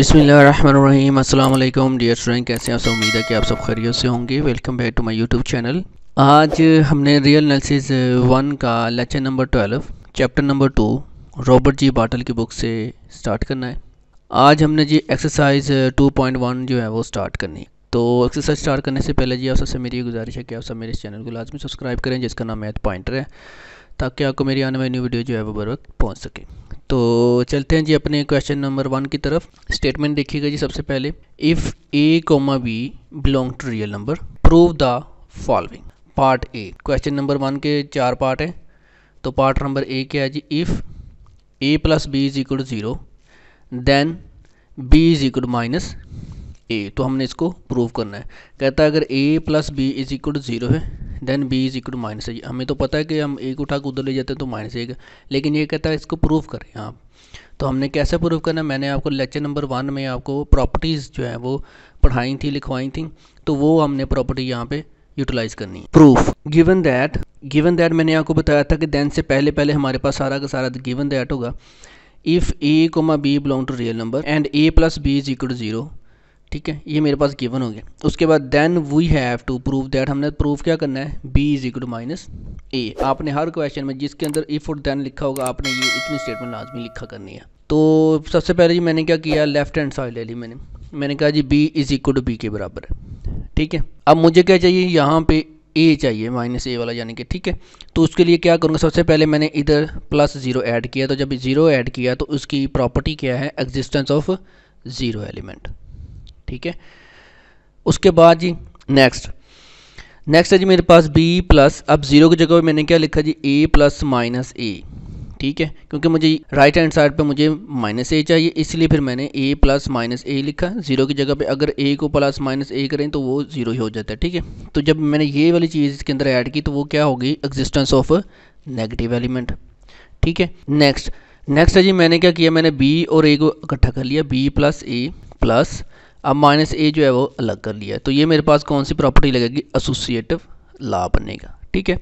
बसमीम अल्लाम dear student कैसे आप सब उम्मीद है कि आप सब खैरियत से होंगे welcome back to my YouTube channel आज हमने रियल एनालिसिस वन का lecture number twelve chapter number two Robert G Bartle की बुक से स्टार्ट करना है आज हमने जी एक्सरसाइज टू पॉइंट वन जो है वो स्टार्ट करनी है तो एक्सरसाइज स्टार्ट करने से पहले जी आप सबसे मेरी गुजारिश है कि आप सब मेरे इस चैनल को लाजमी सब्सक्राइब करें जिसका नाम मैथ पॉइंटर है ताकि आपको मेरी आने वाली न्यू वीडियो जो है वो बर वक्त पहुँच सके तो चलते हैं जी अपने क्वेश्चन नंबर वन की तरफ स्टेटमेंट देखिएगा जी सबसे पहले if a comma b belong to real number prove the following part a question number one के चार पार्ट हैं तो पार्ट नंबर ए क्या है जी if a plus b is equal to zero then b is equal to minus a तो हमने इसको प्रूव करना है कहता है अगर a plus b is equal to zero है then b is equal to minus a हमें तो पता है कि हम एक उठा के उधर ले जाते हैं तो माइनस एक लेकिन ये कहता है इसको प्रूव करें आप हाँ। तो हमने कैसे प्रूव करना मैंने आपको लेक्चर नंबर वन में आपको प्रॉपर्टीज़ जो है वो पढ़ाई थी लिखवाई थी तो वो हमने प्रॉपर्टी यहाँ पे यूटिलाइज करनी है proof given that given that मैंने आपको बताया था कि देन से पहले पहले हमारे पास सारा का सारा गिवन दैट होगा if a comma b belong to real number and a plus b is equal to zero ठीक है ये मेरे पास गिवन हो गया उसके बाद then we have to prove that हमने प्रूव क्या करना है b is equal to minus a आपने हर क्वेश्चन में जिसके अंदर इफ और देन लिखा होगा आपने ये इतनी स्टेटमेंट लाजमी लिखा करनी है तो सबसे पहले जी मैंने क्या किया लेफ्ट हैंड साइड ले ली मैंने मैंने कहा जी b is equal to b के बराबर है ठीक है अब मुझे क्या चाहिए यहाँ पे ए चाहिए माइनस ए वाला यानी कि ठीक है तो उसके लिए क्या करूँगा सबसे पहले मैंने इधर प्लस ज़ीरो ऐड किया तो जब ज़ीरो ऐड किया तो उसकी प्रॉपर्टी क्या है एग्जिस्टेंस ऑफ ज़ीरो एलिमेंट ठीक है उसके बाद जी नेक्स्ट नेक्स्ट है जी मेरे पास बी प्लस अब जीरो की जगह पर मैंने क्या लिखा जी ए प्लस माइनस ए ठीक है क्योंकि मुझे राइट हैंड साइड पे मुझे माइनस ए चाहिए इसलिए फिर मैंने ए प्लस माइनस ए लिखा जीरो की जगह पे अगर ए को प्लस माइनस ए करें तो वो जीरो ही हो जाता है ठीक है तो जब मैंने ये वाली चीज़ इसके अंदर ऐड की तो वो क्या होगी एग्जिस्टेंस ऑफ नेगेटिव एलिमेंट ठीक है नेक्स्ट नेक्स्ट है जी मैंने क्या किया मैंने बी और ए को इकट्ठा कर लिया बी प्लस ए प्लस अब माइनस ए जो है वो अलग कर लिया तो ये मेरे पास कौन सी प्रॉपर्टी लगेगी एसोसिएटिव ला बनेगा ठीक है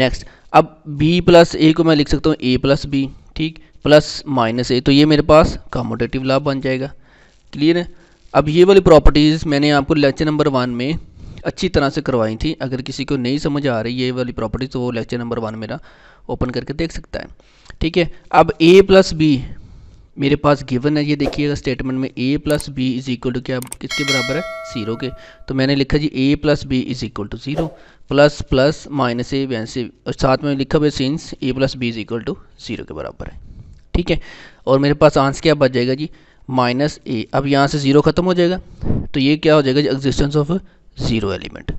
नेक्स्ट अब बी प्लस ए को मैं लिख सकता हूँ ए प्लस बी ठीक प्लस माइनस ए तो ये मेरे पास कॉमोडेटिव ला बन जाएगा क्लियर है अब ये वाली प्रॉपर्टीज़ मैंने आपको लेक्चर नंबर वन में अच्छी तरह से करवाई थी अगर किसी को नहीं समझ आ रही ये वाली प्रॉपर्टी तो वो लेक्चर नंबर वन मेरा ओपन करके देख सकता है ठीक है अब ए प्लस बी मेरे पास गिवन है ये देखिएगा स्टेटमेंट में a plus b is equal to क्या किसके बराबर है जीरो के तो मैंने लिखा जी a plus b is equal to zero plus plus minus a से और साथ में लिखा हुआ since a plus b is equal to zero के बराबर है ठीक है और मेरे पास आंसर क्या बच जाएगा जी माइनस ए अब यहाँ से ज़ीरो ख़त्म हो जाएगा तो ये क्या हो जाएगा जी एग्जिस्टेंस ऑफ ज़ीरो एलिमेंट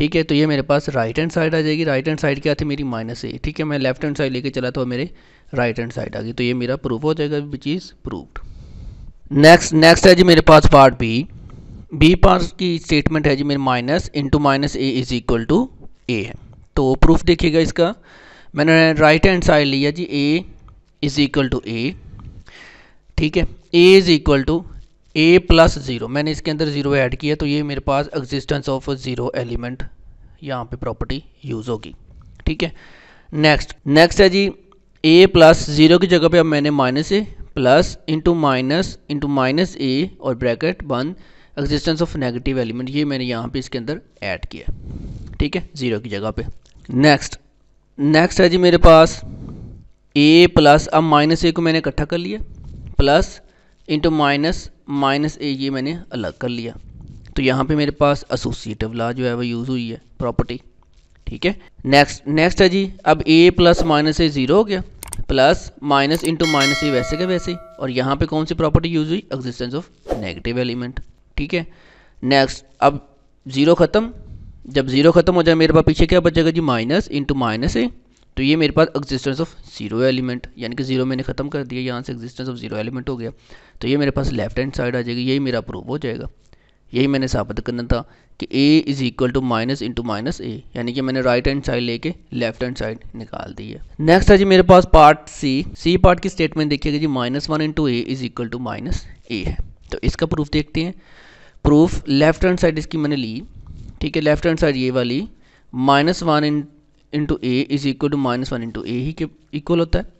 ठीक है तो ये मेरे पास राइट हैंड साइड आ जाएगी राइट हैंड साइड क्या थी मेरी माइनस ए ठीक है मैं लेफ्ट हैंड साइड लेके चला था तो मेरे राइट हैंड साइड आ गई तो ये मेरा प्रूफ हो जाएगा which is proof next next है जी मेरे पास पार्ट बी बी पार्ट की स्टेटमेंट है जी मेरे minus into minus a is equal to a है तो प्रूफ देखिएगा इसका मैंने राइट हैंड साइड लिया जी a is equal to a ठीक है a is equal to a plus zero मैंने इसके अंदर ज़ीरो ऐड किया तो ये मेरे पास एग्जिस्टेंस ऑफ ज़ीरो एलिमेंट यहाँ पे प्रॉपर्टी यूज़ होगी ठीक है नेक्स्ट नेक्स्ट है जी ए प्लस ज़ीरो की जगह पे अब मैंने minus a plus into minus into minus a और bracket one existence of negative element ये मैंने यहाँ पे इसके अंदर ऐड किया ठीक है ज़ीरो की जगह पे नेक्स्ट नेक्स्ट है जी मेरे पास ए प्लस अब माइनस ए को मैंने इकट्ठा कर लिया plus into minus minus a ये मैंने अलग कर लिया तो यहाँ पे मेरे पास एसोसिएटिव ला जो है वो यूज़ हुई है प्रॉपर्टी ठीक है नेक्स्ट नेक्स्ट है जी अब a plus minus a zero हो गया plus minus into minus a वैसे के वैसे ही और यहाँ पे कौन सी प्रॉपर्टी यूज़ हुई एग्जिस्टेंस ऑफ नेगेटिव एलिमेंट ठीक है नेक्स्ट अब ज़ीरो ख़त्म जब ज़ीरो ख़त्म हो जाए मेरे पास पीछे क्या बचेगा जी माइनस इंटू माइनस ए तो ये मेरे पास एग्जिस्टेंस ऑफ जीरो एलिमेंट यानी कि जीरो मैंने ख़त्म कर दिया यहाँ से एग्जिस्टेंस ऑफ जीरो एलिमेंट हो गया तो ये मेरे पास लेफ्ट हैंड साइड आ जाएगी यही मेरा प्रूव हो जाएगा यही मैंने साबित करना था कि a is equal to minus into minus a यानी कि मैंने राइट हैंड साइड लेके लेफ्ट हैंड साइड निकाल दी है नेक्स्ट है जी मेरे पास पार्ट सी सी पार्ट की स्टेटमेंट देखिएगा जी minus one into a is equal to minus a है तो इसका प्रूफ देखते हैं प्रूफ लेफ्ट हैंड साइड इसकी मैंने ली ठीक है लेफ्ट हैंड साइड ये वाली माइनस वन इन into a is equal to minus one into a ही के इक्वल होता है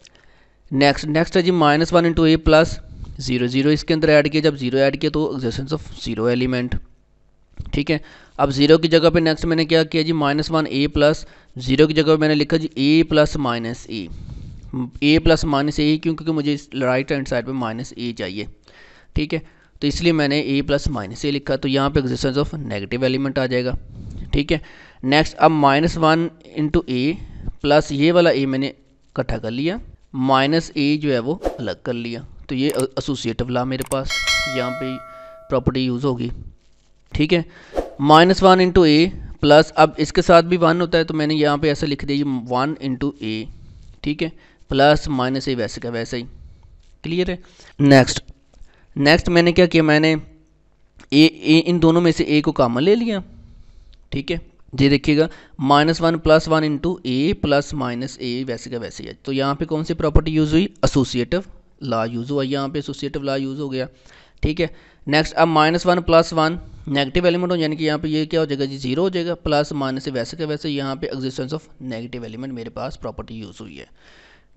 नेक्स्ट नेक्स्ट है जी minus one into a plus zero zero इसके अंदर ऐड किया जब जीरो ऐड किया तो एग्जिस्टेंस ऑफ जीरो एलिमेंट ठीक है अब जीरो की जगह पे नेक्स्ट मैंने क्या किया जी minus one a plus zero की जगह पे मैंने लिखा जी a plus minus a a plus minus a ही क्यों क्योंकि मुझे राइट हैंड साइड पे माइनस ए चाहिए ठीक है तो इसलिए मैंने ए प्लस माइनस ए लिखा तो यहाँ पे एग्जिस्टेंस ऑफ नेगेटिव एलिमेंट आ जाएगा ठीक है नेक्स्ट अब minus one into a plus ये वाला ए मैंने इकट्ठा कर लिया माइनस ए जो है वो अलग कर लिया तो ये एसोसिएटिव ला मेरे पास यहाँ पे प्रॉपर्टी यूज़ होगी ठीक है minus one into a plus अब इसके साथ भी वन होता है तो मैंने यहाँ पे ऐसा लिख दिया ये वन इंटू ए ठीक है प्लस माइनस ए वैसे का वैसे ही क्लियर है नेक्स्ट नेक्स्ट मैंने क्या किया मैंने ए, ए इन दोनों में से ए को कामन ले लिया ठीक है ये देखिएगा minus one plus one into a plus minus a वैसे का वैसे है तो यहाँ पे कौन सी प्रॉपर्टी यूज़ हुई एसोसिएटिव ला यूज़ हुआ यहाँ पे एसोसिएटिव ला यूज़ हो गया ठीक है नेक्स्ट अब minus one plus one negative element हो यानी कि यहाँ पे ये क्या हो जाएगा जी जीरो हो जाएगा प्लस माइनस वैसे का वैसे यहाँ पे एग्जिस्टेंस ऑफ नेगेटिव एलिमेंट मेरे पास प्रॉपर्टी यूज़ हुई है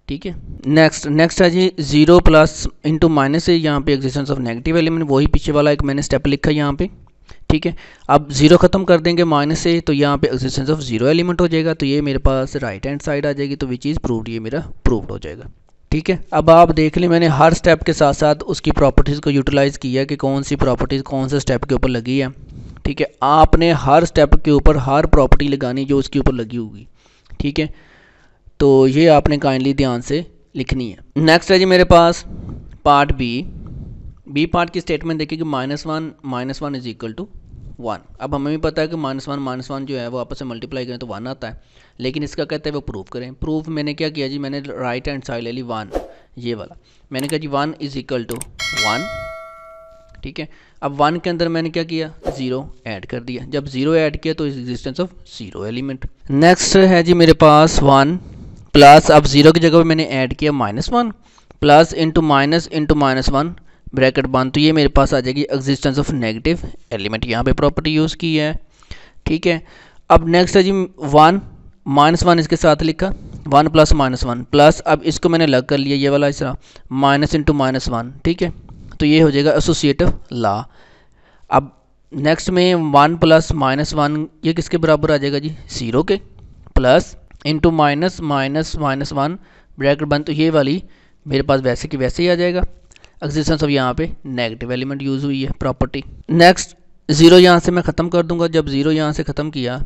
ठीक है नेक्स्ट नेक्स्ट है जी जीरो प्लस इंटू माइनस यहाँ पे एग्जिस्टेंस ऑफ नेगेटिव एलिमेंट वही पीछे वाला एक मैंने स्टेप लिखा यहाँ पे ठीक है अब जीरो ख़त्म कर देंगे माइनस से तो यहाँ पे एक्जिस्टेंस ऑफ जीरो एलिमेंट हो जाएगा तो ये मेरे पास राइट हैंड साइड आ जाएगी तो विच इज़ प्रूव्ड ये मेरा प्रूव्ड हो जाएगा ठीक है अब आप देख लें मैंने हर स्टेप के साथ साथ उसकी प्रॉपर्टीज़ को यूटिलाइज़ किया कि कौन सी प्रॉपर्टीज़ कौन से स्टेप के ऊपर लगी है ठीक है आपने हर स्टेप के ऊपर हर प्रॉपर्टी लगानी जो उसके ऊपर लगी होगी ठीक है तो ये आपने काइंडली ध्यान से लिखनी है नेक्स्ट है जी मेरे पास पार्ट बी बी पार्ट की स्टेटमेंट देखिए कि minus one minus one is equal to one अब हमें भी पता है कि माइनस वन माइनस वन जो है वो आपस में मल्टीप्लाई करें तो वन आता है लेकिन इसका कहते हैं वो प्रूफ करें प्रूफ मैंने क्या किया जी मैंने राइट हैंड साइड ले ली वन ये वाला मैंने कहा जी one is equal to one ठीक है अब वन के अंदर मैंने क्या किया जीरो ऐड कर दिया जब जीरो ऐड किया तो existence of zero element next है जी मेरे पास वन प्लस अब जीरो की जगह पर मैंने ऐड किया minus one plus into minus into minus one bracket बंद तो ये मेरे पास आ जाएगी एग्जिस्टेंस ऑफ नेगेटिव एलिमेंट यहाँ पे प्रॉपर्टी यूज़ की है ठीक है अब नेक्स्ट है जी वन माइनस वन इसके साथ लिखा one plus minus one plus अब इसको मैंने अलग कर लिया ये वाला इस तरह माइनस इंटू माइनस वन ठीक है तो ये हो जाएगा एसोसिएटिव ला अब नेक्स्ट में वन प्लस माइनस वन ये किसके बराबर आ जाएगा जी ज़ीरो के plus into minus minus minus one bracket बंद तो ये वाली मेरे पास वैसे की वैसे ही आ जाएगा एग्जिस्टेंस ऑफ यहाँ पे नेगेटिव एलिमेंट यूज़ हुई है प्रॉपर्टी नेक्स्ट ज़ीरो यहाँ से मैं ख़त्म कर दूंगा जब ज़ीरो यहाँ से ख़त्म किया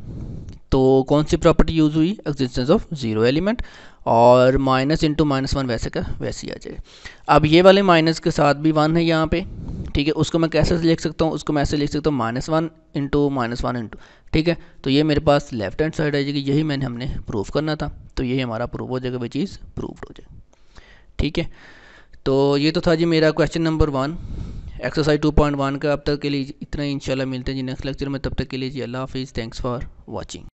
तो कौन सी प्रॉपर्टी यूज़ हुई एग्जिस्टेंस ऑफ ज़ीरो एलिमेंट और माइनस इंटू माइनस वन वैसे का वैसे ही आ जाएगा अब ये वाले माइनस के साथ भी वन है यहाँ पे ठीक है उसको मैं कैसे लिख सकता हूँ उसको मैं ऐसे लिख सकता हूँ minus one into minus one into ठीक है तो ये मेरे पास लेफ्ट हैंड साइड आ जाएगी यही मैंने हमने प्रूफ करना था तो यही हमारा प्रूफ हो जाएगा वही चीज़ प्रूफ हो जाएगी ठीक है तो ये तो था जी मेरा question number one exercise two point one का अब तक के लिए इतना ही इंशाल्लाह मिलते हैं जी नेक्स्ट लेक्चर में तब तक के लिए जी अल्लाह हाफिज़ थैंक्स फॉर वॉचिंग